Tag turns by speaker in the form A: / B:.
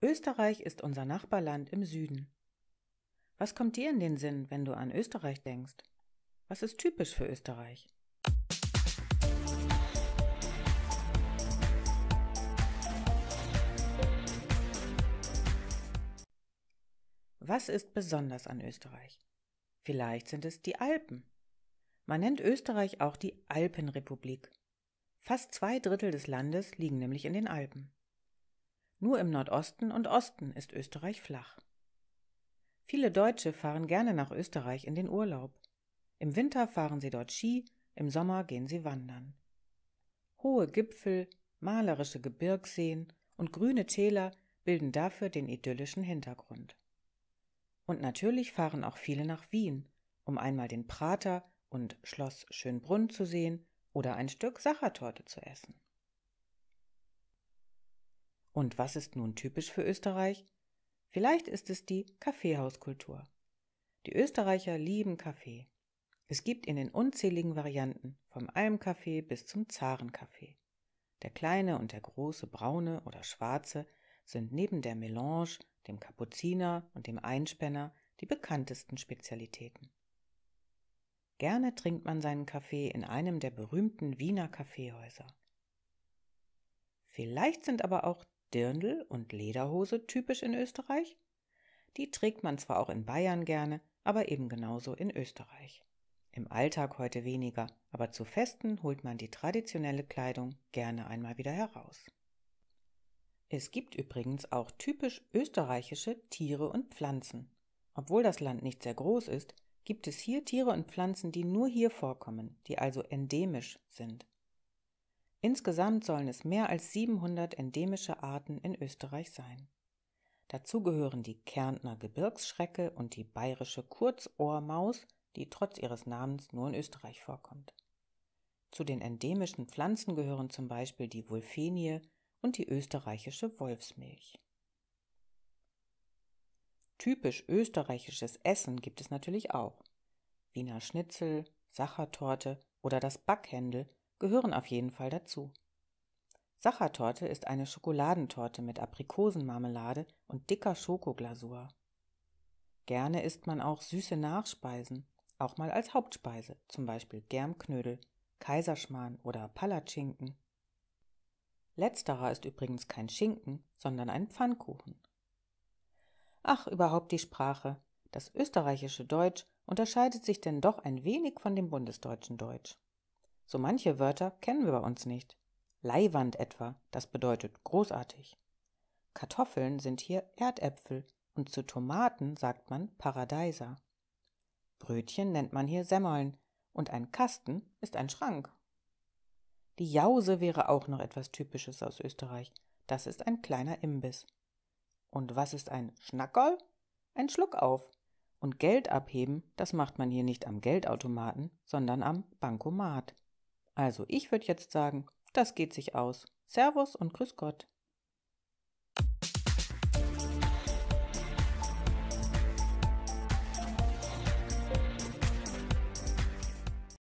A: Österreich ist unser Nachbarland im Süden. Was kommt dir in den Sinn, wenn du an Österreich denkst? Was ist typisch für Österreich? Was ist besonders an Österreich? Vielleicht sind es die Alpen. Man nennt Österreich auch die Alpenrepublik. Fast zwei Drittel des Landes liegen nämlich in den Alpen. Nur im Nordosten und Osten ist Österreich flach. Viele Deutsche fahren gerne nach Österreich in den Urlaub. Im Winter fahren sie dort Ski, im Sommer gehen sie wandern. Hohe Gipfel, malerische Gebirgseen und grüne Täler bilden dafür den idyllischen Hintergrund. Und natürlich fahren auch viele nach Wien, um einmal den Prater und Schloss Schönbrunn zu sehen oder ein Stück Sachertorte zu essen. Und was ist nun typisch für Österreich? Vielleicht ist es die Kaffeehauskultur. Die Österreicher lieben Kaffee. Es gibt ihn in unzähligen Varianten, vom Almkaffee bis zum Zarenkaffee. Der kleine und der große braune oder schwarze sind neben der Melange, dem Kapuziner und dem Einspänner die bekanntesten Spezialitäten. Gerne trinkt man seinen Kaffee in einem der berühmten Wiener Kaffeehäuser. Vielleicht sind aber auch Dirndl und Lederhose typisch in Österreich? Die trägt man zwar auch in Bayern gerne, aber eben genauso in Österreich. Im Alltag heute weniger, aber zu Festen holt man die traditionelle Kleidung gerne einmal wieder heraus. Es gibt übrigens auch typisch österreichische Tiere und Pflanzen. Obwohl das Land nicht sehr groß ist, gibt es hier Tiere und Pflanzen, die nur hier vorkommen, die also endemisch sind. Insgesamt sollen es mehr als 700 endemische Arten in Österreich sein. Dazu gehören die Kärntner Gebirgsschrecke und die bayerische Kurzohrmaus, die trotz ihres Namens nur in Österreich vorkommt. Zu den endemischen Pflanzen gehören zum Beispiel die Wulfenie und die österreichische Wolfsmilch. Typisch österreichisches Essen gibt es natürlich auch. Wiener Schnitzel, Sachertorte oder das Backhändel gehören auf jeden Fall dazu. Sachertorte ist eine Schokoladentorte mit Aprikosenmarmelade und dicker Schokoglasur. Gerne isst man auch süße Nachspeisen, auch mal als Hauptspeise, zum Beispiel Germknödel, Kaiserschmarrn oder Palatschinken. Letzterer ist übrigens kein Schinken, sondern ein Pfannkuchen. Ach, überhaupt die Sprache. Das österreichische Deutsch unterscheidet sich denn doch ein wenig von dem bundesdeutschen Deutsch. So manche Wörter kennen wir bei uns nicht. Leiwand etwa, das bedeutet großartig. Kartoffeln sind hier Erdäpfel und zu Tomaten sagt man Paradeiser. Brötchen nennt man hier Semmeln und ein Kasten ist ein Schrank. Die Jause wäre auch noch etwas Typisches aus Österreich. Das ist ein kleiner Imbiss. Und was ist ein Schnackerl? Ein Schluck auf. Und Geld abheben, das macht man hier nicht am Geldautomaten, sondern am Bankomat. Also ich würde jetzt sagen, das geht sich aus. Servus und grüß Gott.